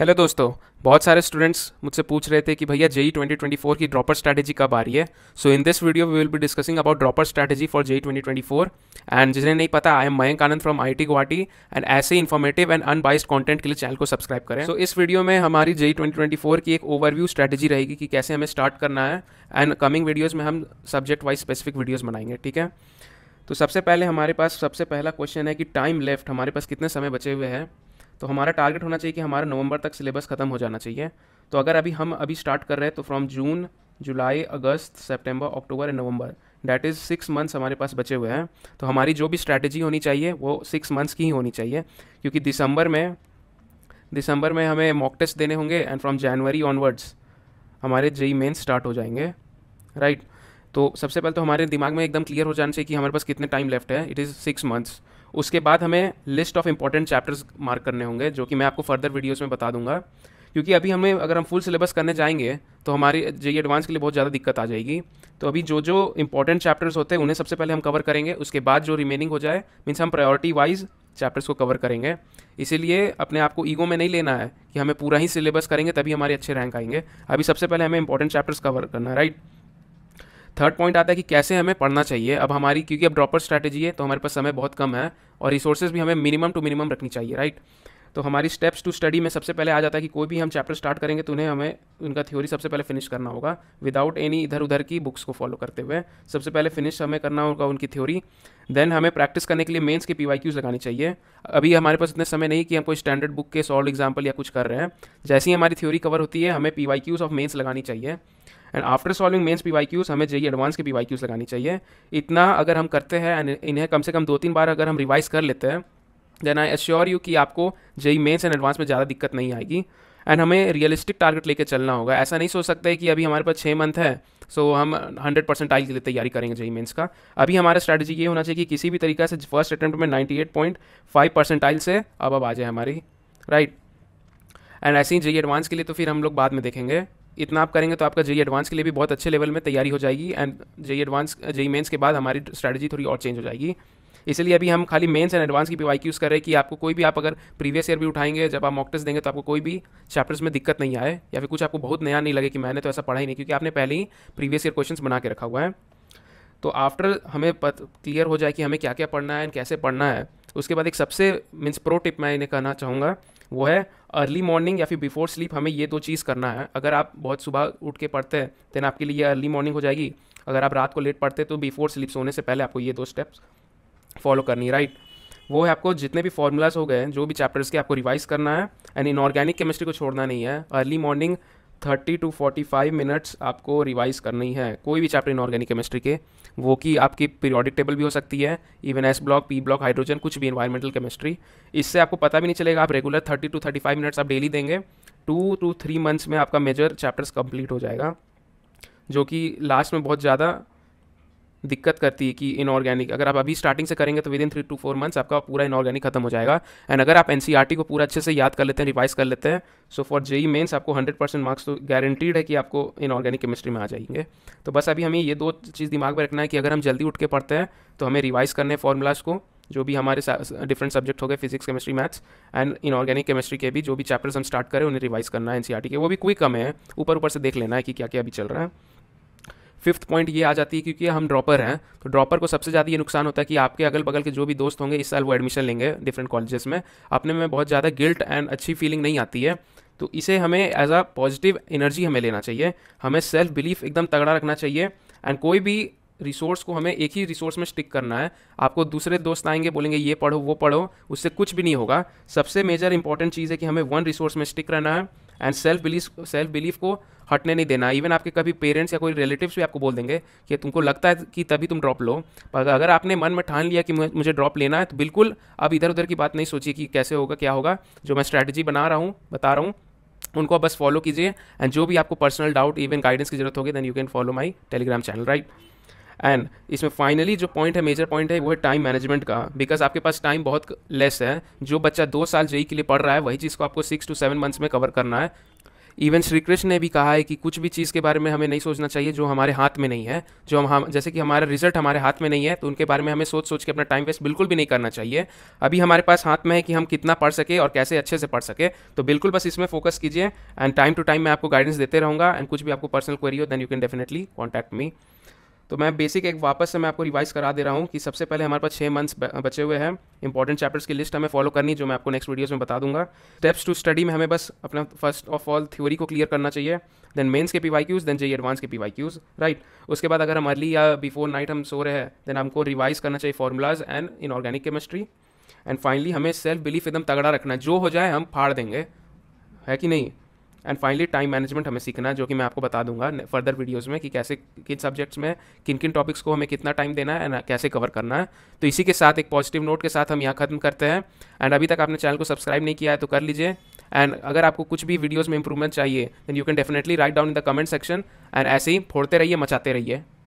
Hello दोस्तों बहुत सारे स्टूडेंट्स मुझसे पूछ रहे थे कि भैया जेई 2024 e की ड्रॉपर स्ट्रैटेजी कब आ रही है so in this video we will be discussing about dropper strategy for JEE 2024 and जिन्हें नहीं पता I am Mayank Anand from I T Guwahati and ऐसे इन्फॉर्मेटिव एंड अनबाइस्ड कॉन्टेंट के लिए चैनल को सब्सक्राइब करें सो so, इस वीडियो में हमारी जेई ट्वेंटी e की एक ओवरव्यू स्ट्रैटेजी रहेगी कि कैसे हमें स्टार्ट करना है एंड कमिंग वीडियोज़ में हम सब्जेक्ट वाइज स्पेसिफिक वीडियोज़ बनाएंगे ठीक है तो सबसे पहले हमारे पास सबसे पहला क्वेश्चन है कि टाइम लेफ्ट हमारे पास कितने समय बचे हुए हैं तो हमारा टारगेट होना चाहिए कि हमारा नवंबर तक सिलेबस ख़त्म हो जाना चाहिए तो अगर अभी हम अभी स्टार्ट कर रहे हैं तो from June July August September October and November that is six months हमारे पास बचे हुए हैं तो हमारी जो भी स्ट्रैटेजी होनी चाहिए वो सिक्स मंथ्स की ही होनी चाहिए क्योंकि दिसंबर में दिसंबर में हमें मॉक टेस्ट देने होंगे एंड फ्रॉम जनवरी ऑनवर्ड्स हमारे जेई मेन स्टार्ट हो जाएंगे राइट right? तो सबसे पहले तो हमारे दिमाग में एकदम क्लियर हो जाना चाहिए कि हमारे पास कितने टाइम लेफ्ट है इट इज़ सिक्स मंथ्स उसके बाद हमें list of important chapters mark करने होंगे जो कि मैं आपको फर्दर वीडियोज़ में बता दूंगा क्योंकि अभी हमें अगर हम फुल सिलेबस करने जाएंगे तो हमारी जे एडवांस e के लिए बहुत ज़्यादा दिक्कत आ जाएगी तो अभी जो जो इंपॉर्टेंट चैप्टर्स होते हैं उन्हें सबसे पहले हम कवर करेंगे उसके बाद जो रिमेनिंग हो जाए मीन्स हम प्रायोरिटी वाइज चैप्टर्स को कवर करेंगे इसीलिए अपने आप को ईगो में नहीं लेना है कि हमें पूरा ही सिलेबस करेंगे तभी हमारे अच्छे रैंक आएंगे अभी सबसे पहले हमें इंपॉर्टेंट चैप्टर्स कवर करना है राइट थर्ड पॉइंट आता है कि कैसे हमें पढ़ना चाहिए अब हमारी क्योंकि अब ड्रॉपर स्ट्रैटेजी है तो हमारे पास समय बहुत कम है और रिसोर्सेज भी हमें मिनिमम टू मिनिमम रखनी चाहिए राइट तो हमारी स्टेप्स टू स्टडी में सबसे पहले आ जाता है कि कोई भी हम चैप्टर स्टार्ट करेंगे तो उन्हें हमें उनका थ्योरी सबसे पहले फिनिश करना होगा विदाउट एनी इधर उधर की बुक्स को फॉलो करते हुए सबसे पहले फिनिश हमें करना होगा उनकी थ्योरी देन हमें प्रैक्टिस करने के लिए मेंस के पी लगानी चाहिए अभी हमारे पास इतने समय नहीं कि हम कोई स्टैंडर्ड बुक के सॉल्व एग्जाम्पल या कुछ कर रहे हैं जैसी हमारी थ्योरी कवर होती है हमें पी ऑफ मेन्स लगानी चाहिए and after solving mains P Y Qs हमें जेई एडवांस के पी वाई क्यूज़ लगानी चाहिए इतना अगर हम करते हैं एंड इन्हें कम से कम दो तीन बार अगर हम रिवाइज़ कर लेते हैं देन आई एश्योर यू कि आपको जेई मेन्स एंड एडवांस में ज़्यादा दिक्कत नहीं आएगी एंड हमें रियलिस्टिक टारगेट लेके चलना होगा ऐसा नहीं सोच सकते कि अभी हमारे पास छः मंथ है सो so, हम हंड्रेड परसेंट टाइल के लिए तैयारी करेंगे जेई मेन्स का अभी हमारा स्ट्रैटेजी ये होना चाहिए कि किसी भी तरीका से फर्स्ट अटैम्प्ट में ninety eight point five percentile से अब अब आ जाए हमारी राइट एंड ऐसे ही जेई एडवांस के लिए तो फिर हम लोग बाद में देखेंगे इतना आप करेंगे तो आपका जेई एडवांस के लिए भी बहुत अच्छे लेवल में तैयारी हो जाएगी and JEE advance JEE mains के बाद हमारी स्ट्रैटेजी थोड़ी और चेंज हो जाएगी इसलिए अभी हम खाली मेंस एंड एडवांस की पीवाई यूज़ कर रहे हैं कि आपको कोई भी आप अगर प्रीवियस ईयर भी उठाएंगे जब आप मॉक टेस्ट देंगे तो आपको कोई भी चैप्टर्स में दिक्कत नहीं आए या फिर कुछ आपको बहुत नया नहीं लगे कि मैंने तो ऐसा पढ़ा ही नहीं क्योंकि आपने पहले ही प्रीवियस ईयर क्वेश्चन बना के रखा हुआ है तो आफ्टर हमें क्लियर हो जाए कि हमें क्या क्या पढ़ना है एंड कैसे पढ़ना है उसके बाद एक सबसे मीन्स प्रो टिप मैं इन्हें कहना चाहूँगा वो है अर्ली मॉर्निंग या फिर बिफोर स्लीप हमें ये दो चीज़ करना है अगर आप बहुत सुबह उठ के पढ़ते हैं देन आपके लिए अर्ली मॉर्निंग हो जाएगी अगर आप रात को लेट पढ़ते तो बिफोर स्लीप सोने से पहले आपको ये दो स्टेप्स फॉलो करनी राइट वो है आपको जितने भी फॉर्मूलाज हो गए हैं जो भी चैप्टर्स के आपको रिवाइज करना है एंड इनऑर्गेनिक केमिस्ट्री को छोड़ना नहीं है early morning thirty two forty five minutes आपको रिवाइज करनी है कोई भी चैप्टर इन ऑर्गेनिक केमिस्ट्री के वो कि आपकी पीरियोडिक टेबल भी हो सकती है even S block P block hydrogen कुछ भी इन्वायरमेंटल केमिस्ट्री इससे आपको पता भी नहीं चलेगा आप regular thirty two thirty five minutes आप डेली देंगे टू टू थ्री मंथ्स में आपका मेजर चैप्टर्स कंप्लीट हो जाएगा जो कि लास्ट में बहुत ज़्यादा दिक्कत करती है कि इनऑर्गेनिक अगर आप अभी स्टार्टिंग से करेंगे तो within three two four months आपका पूरा इनऑर्गेनिक खत्म हो जाएगा एंड अगर आप एन e को पूरा अच्छे से याद कर लेते हैं रिवाइज कर लेते हैं सो फॉर जेई मेन्स आपको हंड्रेड परसेंट मार्क्स तो गारंटीड है कि आपको इनऑर्गेनिक केमिस्ट्री में आ जाएंगे तो बस अभी हमें ये दो चीज़ दिमाग में रखना है कि अगर हम जल्दी उठ के पढ़ते हैं तो हमें रिवाइज करने हैं फॉर्मूलाज को जो भी हमारे डिफरेंट सब्जेक्ट हो गए physics chemistry maths and inorganic chemistry के भी जो भी चैप्टर्स हम स्टार्ट करें उन्हें रिवाइज करना है एन e के वो भी क्विक कम है ऊपर ऊपर से देख लेना है कि क्या क्या अभी चल रहा है फिफ्थ पॉइंट ये आ जाती है क्योंकि हम ड्रॉपर हैं तो ड्रॉपर को सबसे ज़्यादा ये नुकसान होता है कि आपके अगल बगल के जो भी दोस्त होंगे इस साल वो एडमिशन लेंगे डिफरेंट कॉलेजेस में अपने में बहुत ज़्यादा गिल्ट एंड अच्छी फीलिंग नहीं आती है तो इसे हमें एज अ पॉजिटिव एनर्जी हमें लेना चाहिए हमें सेल्फ बिलीफ एकदम तगड़ा रखना चाहिए एंड कोई भी रिसोर्स को हमें एक ही रिसोर्स में स्टिक करना है आपको दूसरे दोस्त आएंगे बोलेंगे ये पढ़ो वो पढ़ो उससे कुछ भी नहीं होगा सबसे मेजर इंपॉर्टेंट चीज़ है कि हमें वन रिसोर्स में स्टिक रहना है and self belief self belief को हटने नहीं देना इवन आपके कभी पेरेंट्स या कोई रिलेटिव्स भी आपको बोल देंगे कि तुमको लगता है कि तभी तुम ड्रॉप लो पर अगर आपने मन में ठान लिया कि मुझे ड्रॉप लेना है तो बिल्कुल अब इधर उधर की बात नहीं सोचिए कि कैसे होगा क्या होगा जो मैं स्ट्रैटेजी बना रहा हूँ बता रहा हूँ उनको बस फॉलो कीजिए एंड जो भी आपको पर्सनल डाउट इवन गाइडेंस की जरूरत होगी then you can follow my telegram channel right and इसमें फाइनली जो पॉइंट है मेजर पॉइंट है वो है टाइम मैनेजमेंट का बिकॉज आपके पास टाइम बहुत लेस है जो बच्चा दो साल जेई e e के लिए पढ़ रहा है वही चीज़ को आपको सिक्स टू सेवन मंथ्स में कवर करना है इवन श्री कृष्ण ने भी कहा है कि कुछ भी चीज़ के बारे में हमें नहीं सोचना चाहिए जो हमारे हाथ में नहीं है जो हम जैसे कि हमारा रिजल्ट हमारे हाथ में नहीं है तो उनके बारे में हमें सोच सोच के अपना टाइम वेस्ट बिल्कुल भी नहीं करना चाहिए अभी हमारे पास हाथ में है कि हम कितना पढ़ सके और कैसे अच्छे से पढ़ सके तो बिल्कुल बस इसमें फोकस कीजिए एंड टाइम टू टाइम मैं आपको गाइडेंस देते रहूँगा एंड कुछ भी आपको पर्सनल क्वेरी हो then you can definitely contact me तो मैं बेसिक एक वापस से मैं आपको रिवाइज करा दे रहा हूँ कि सबसे पहले हमारे पास छः मंथ्स बचे हुए हैं इंपॉर्टेंट चैप्टर्स की लिस्ट हमें फॉलो करनी जो मैं आपको नेक्स्ट वीडियोज़ में बता दूंगा स्टेप्स टू स्टडी में हमें बस अपना फर्स्ट ऑफ ऑल थ्योरी को क्लियर करना चाहिए देन मेन्स के P Y Qs then J advance के पी वाई क्यूज़ राइट उसके बाद अगर हम अर्ली या बिफोर नाइट हम सो रहे हैं देन हमको रिवाइज करना चाहिए formulas and inorganic chemistry and finally हमें सेल्फ बिलीफ एकदम तगड़ा रखना जो हो जाए हम फाड़ देंगे है कि नहीं एंड फाइनली टाइम मैनेजमेंट हमें सीखना है जो कि मैं आपको बता दूंगा फर्दर वीडियोस में कि कैसे किन सब्जेक्ट्स में किन किन टॉपिक्स को हमें कितना टाइम देना है एंड कैसे कवर करना है तो इसी के साथ एक पॉजिटिव नोट के साथ हम यहाँ खत्म करते हैं एंड अभी तक आपने चैनल को सब्सक्राइब नहीं किया है तो कर लीजिए एंड अगर आपको कुछ भी वीडियोज़ में इंप्रूवमेंट चाहिए then you can definitely write down in the comment section and ऐसे ही फोड़ते रहिए मचाते रहिए